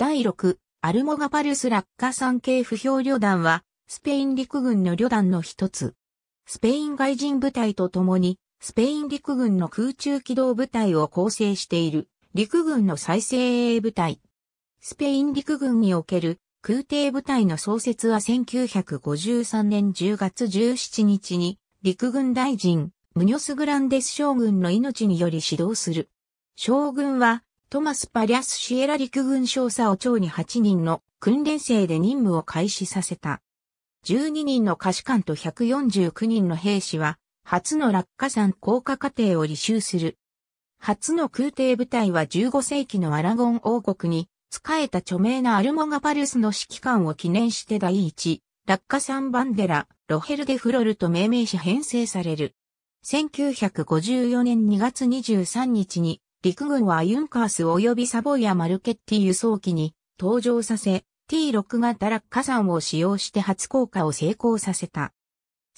第6、アルモガパルス落下産系不評旅団は、スペイン陸軍の旅団の一つ。スペイン外人部隊と共に、スペイン陸軍の空中機動部隊を構成している、陸軍の再生鋭部隊。スペイン陸軍における空挺部隊の創設は1953年10月17日に陸軍大臣ムニョス・グランデス将軍の命により指導する。将軍はトマス・パリャス・シエラ陸軍少佐を長に8人の訓練生で任務を開始させた。12人の歌手官と149人の兵士は、初の落下山降下過程を履修する。初の空挺部隊は15世紀のアラゴン王国に、仕えた著名なアルモガパルスの指揮官を記念して第1、落下山バンデラ、ロヘルデフロルと命名し編成される。1954年2月23日に陸軍はユンカース及びサボイア・マルケッティ輸送機に登場させ、T6 型落下山を使用して初降下を成功させた。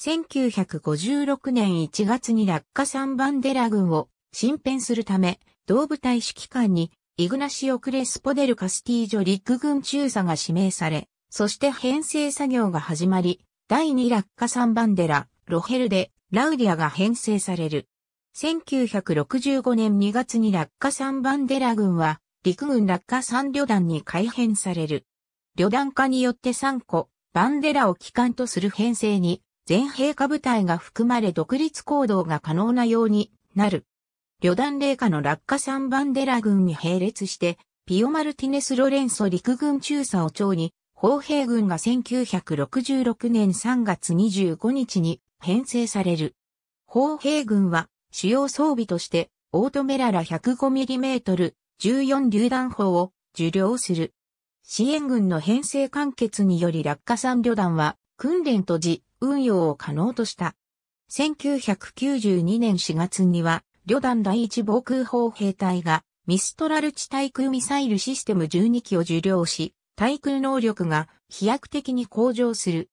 1956年1月に落下山バンデラ軍を新編するため、同部隊指揮官にイグナシオ・クレスポデル・カスティージョ陸軍中佐が指名され、そして編成作業が始まり、第2落下山バンデラ、ロヘルで、ラウディアが編成される。1965年2月に落下三番デラ軍は、陸軍落下三旅団に改編される。旅団化によって3個、バンデラを機関とする編成に、全陛下部隊が含まれ独立行動が可能なようになる。旅団霊下の落下三番デラ軍に並列して、ピオマルティネス・ロレンソ陸軍中佐を長に、砲兵軍が1966年3月25日に編成される。砲兵軍は主要装備として、オートメララ 105mm、14榴弾砲を受領する。支援軍の編成完結により落下産旅団は、訓練と時、運用を可能とした。1992年4月には、旅団第一防空砲兵隊が、ミストラル地対空ミサイルシステム12機を受領し、対空能力が飛躍的に向上する。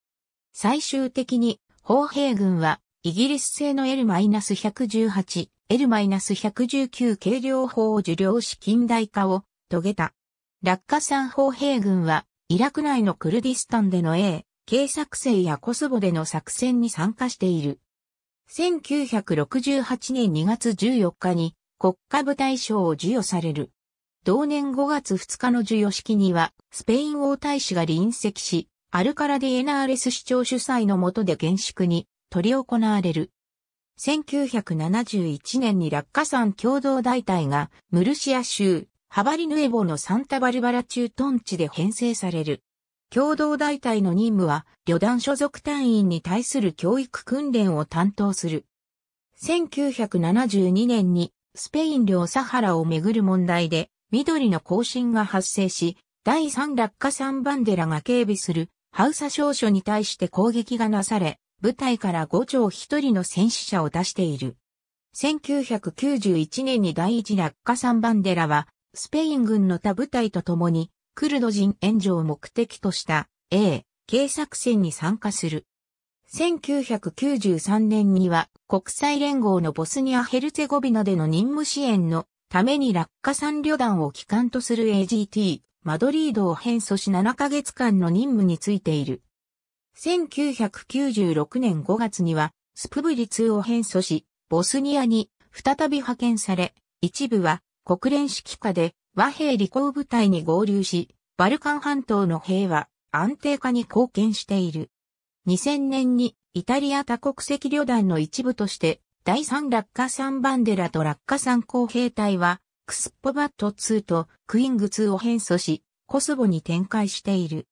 最終的に、砲兵軍はイギリス製の L-118、L-119 軽量砲を受領し近代化を遂げた。落下産砲兵軍は、イラク内のクルディスタンでの A、K 作戦やコスボでの作戦に参加している。1968年2月14日に国家部隊賞を授与される。同年5月2日の授与式には、スペイン王大使が臨席し、アルカラデ・ィエナーレス市長主催のもとで厳粛に取り行われる。1971年に落下山共同大隊がムルシア州ハバリヌエボのサンタバルバラ駐屯地で編成される。共同大隊の任務は旅団所属隊員に対する教育訓練を担当する。1972年にスペイン領サハラをめぐる問題で緑の行進が発生し、第3落下山バンデラが警備するハウサ少所に対して攻撃がなされ、部隊から5丁1人の戦死者を出している。1991年に第一落下3番デラは、スペイン軍の他部隊と共に、クルド人援助を目的とした A、警作戦に参加する。1993年には国際連合のボスニア・ヘルツェゴビナでの任務支援のために落下産旅団を機関とする AGT、マドリードを変組し7ヶ月間の任務についている。1996年5月には、スプブリ2を変組し、ボスニアに再び派遣され、一部は国連指揮下で和平履行部隊に合流し、バルカン半島の平和、安定化に貢献している。2000年にイタリア多国籍旅団の一部として、第3落下3バンデラと落下3工兵隊は、クスッポバット2とクイング2を変組し、コスボに展開している。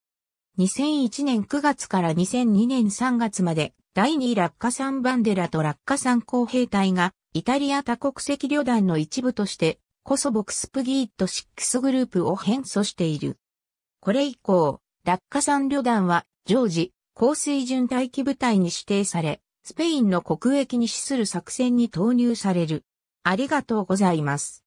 2001年9月から2002年3月まで、第2落下山バンデラと落下山工兵隊が、イタリア多国籍旅団の一部として、コソボクスプギーット6グループを変組している。これ以降、落下山旅団は、常時、高水準待機部隊に指定され、スペインの国益に資する作戦に投入される。ありがとうございます。